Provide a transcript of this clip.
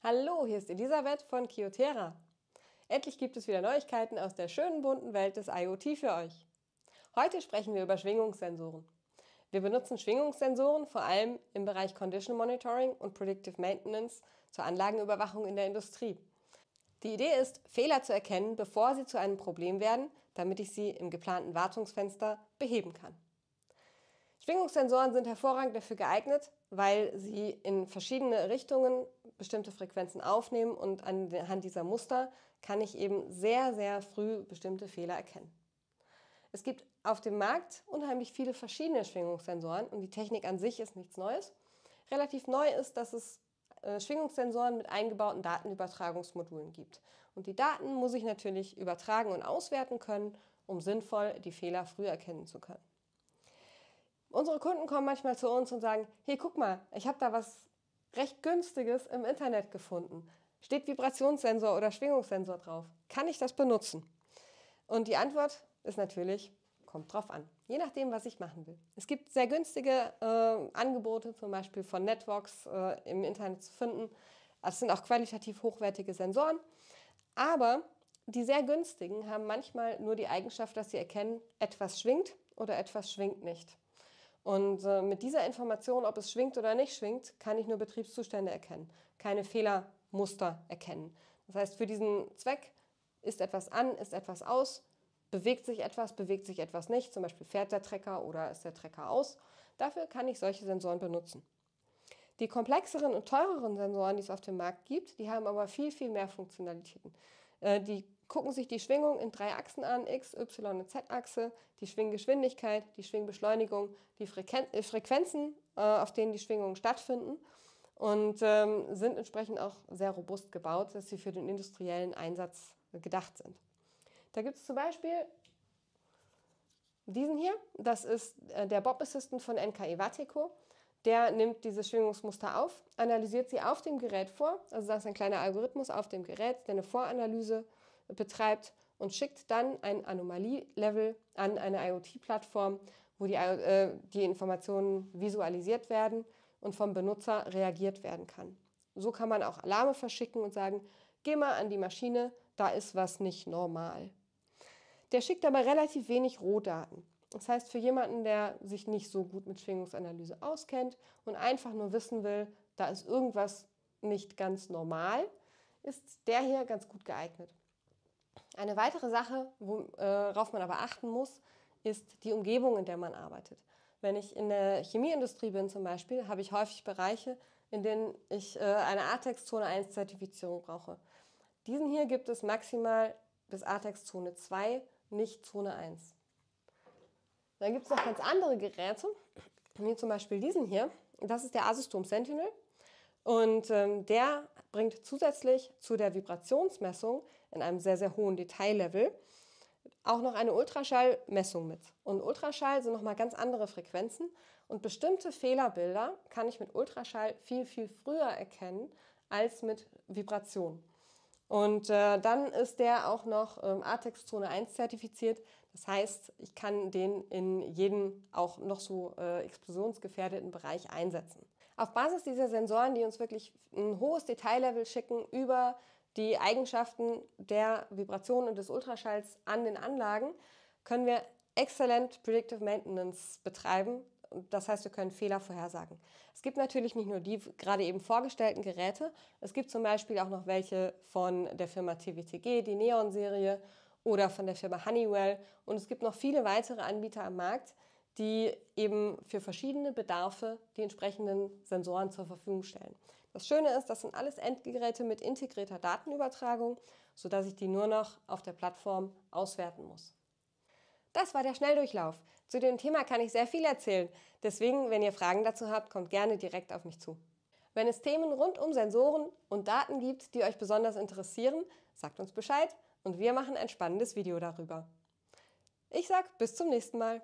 Hallo, hier ist Elisabeth von Kiotera. Endlich gibt es wieder Neuigkeiten aus der schönen bunten Welt des IoT für euch. Heute sprechen wir über Schwingungssensoren. Wir benutzen Schwingungssensoren vor allem im Bereich Condition Monitoring und Predictive Maintenance zur Anlagenüberwachung in der Industrie. Die Idee ist, Fehler zu erkennen, bevor sie zu einem Problem werden, damit ich sie im geplanten Wartungsfenster beheben kann. Schwingungssensoren sind hervorragend dafür geeignet, weil sie in verschiedene Richtungen bestimmte Frequenzen aufnehmen und anhand dieser Muster kann ich eben sehr, sehr früh bestimmte Fehler erkennen. Es gibt auf dem Markt unheimlich viele verschiedene Schwingungssensoren und die Technik an sich ist nichts Neues. Relativ neu ist, dass es äh, Schwingungssensoren mit eingebauten Datenübertragungsmodulen gibt. Und die Daten muss ich natürlich übertragen und auswerten können, um sinnvoll die Fehler früh erkennen zu können. Unsere Kunden kommen manchmal zu uns und sagen, hey, guck mal, ich habe da was recht günstiges im Internet gefunden. Steht Vibrationssensor oder Schwingungssensor drauf? Kann ich das benutzen? Und die Antwort ist natürlich, kommt drauf an. Je nachdem, was ich machen will. Es gibt sehr günstige äh, Angebote, zum Beispiel von Networks äh, im Internet zu finden. Das sind auch qualitativ hochwertige Sensoren. Aber die sehr günstigen haben manchmal nur die Eigenschaft, dass sie erkennen, etwas schwingt oder etwas schwingt nicht. Und äh, mit dieser Information, ob es schwingt oder nicht schwingt, kann ich nur Betriebszustände erkennen, keine Fehlermuster erkennen. Das heißt, für diesen Zweck ist etwas an, ist etwas aus, bewegt sich etwas, bewegt sich etwas nicht, zum Beispiel fährt der Trecker oder ist der Trecker aus. Dafür kann ich solche Sensoren benutzen. Die komplexeren und teureren Sensoren, die es auf dem Markt gibt, die haben aber viel, viel mehr Funktionalitäten. Äh, die gucken sich die Schwingung in drei Achsen an, X, Y und Z-Achse, die Schwinggeschwindigkeit, die Schwingbeschleunigung, die Frequen äh, Frequenzen, äh, auf denen die Schwingungen stattfinden und ähm, sind entsprechend auch sehr robust gebaut, dass sie für den industriellen Einsatz gedacht sind. Da gibt es zum Beispiel diesen hier, das ist äh, der Bob Assistant von NKE Wateco der nimmt diese Schwingungsmuster auf, analysiert sie auf dem Gerät vor. Also das ist ein kleiner Algorithmus auf dem Gerät, der eine Voranalyse betreibt und schickt dann ein Anomalie-Level an eine IoT-Plattform, wo die, äh, die Informationen visualisiert werden und vom Benutzer reagiert werden kann. So kann man auch Alarme verschicken und sagen, geh mal an die Maschine, da ist was nicht normal. Der schickt aber relativ wenig Rohdaten. Das heißt, für jemanden, der sich nicht so gut mit Schwingungsanalyse auskennt und einfach nur wissen will, da ist irgendwas nicht ganz normal, ist der hier ganz gut geeignet. Eine weitere Sache, äh, worauf man aber achten muss, ist die Umgebung, in der man arbeitet. Wenn ich in der Chemieindustrie bin zum Beispiel, habe ich häufig Bereiche, in denen ich äh, eine ATEX-Zone 1 Zertifizierung brauche. Diesen hier gibt es maximal bis ATEX-Zone 2, nicht Zone 1 dann gibt es noch ganz andere Geräte, wie zum Beispiel diesen hier. Das ist der Asystom Sentinel. Und ähm, der bringt zusätzlich zu der Vibrationsmessung in einem sehr, sehr hohen Detaillevel auch noch eine Ultraschallmessung mit. Und Ultraschall sind nochmal ganz andere Frequenzen. Und bestimmte Fehlerbilder kann ich mit Ultraschall viel, viel früher erkennen als mit Vibration. Und äh, dann ist der auch noch ähm, ATEX Zone 1 zertifiziert. Das heißt, ich kann den in jeden auch noch so äh, explosionsgefährdeten Bereich einsetzen. Auf Basis dieser Sensoren, die uns wirklich ein hohes Detaillevel schicken über die Eigenschaften der Vibration und des Ultraschalls an den Anlagen, können wir exzellent Predictive Maintenance betreiben. Das heißt, wir können Fehler vorhersagen. Es gibt natürlich nicht nur die gerade eben vorgestellten Geräte, es gibt zum Beispiel auch noch welche von der Firma TWTG, die Neon-Serie oder von der Firma Honeywell. Und es gibt noch viele weitere Anbieter am Markt, die eben für verschiedene Bedarfe die entsprechenden Sensoren zur Verfügung stellen. Das Schöne ist, das sind alles Endgeräte mit integrierter Datenübertragung, sodass ich die nur noch auf der Plattform auswerten muss. Das war der Schnelldurchlauf. Zu dem Thema kann ich sehr viel erzählen. Deswegen, wenn ihr Fragen dazu habt, kommt gerne direkt auf mich zu. Wenn es Themen rund um Sensoren und Daten gibt, die euch besonders interessieren, sagt uns Bescheid und wir machen ein spannendes Video darüber. Ich sag bis zum nächsten Mal.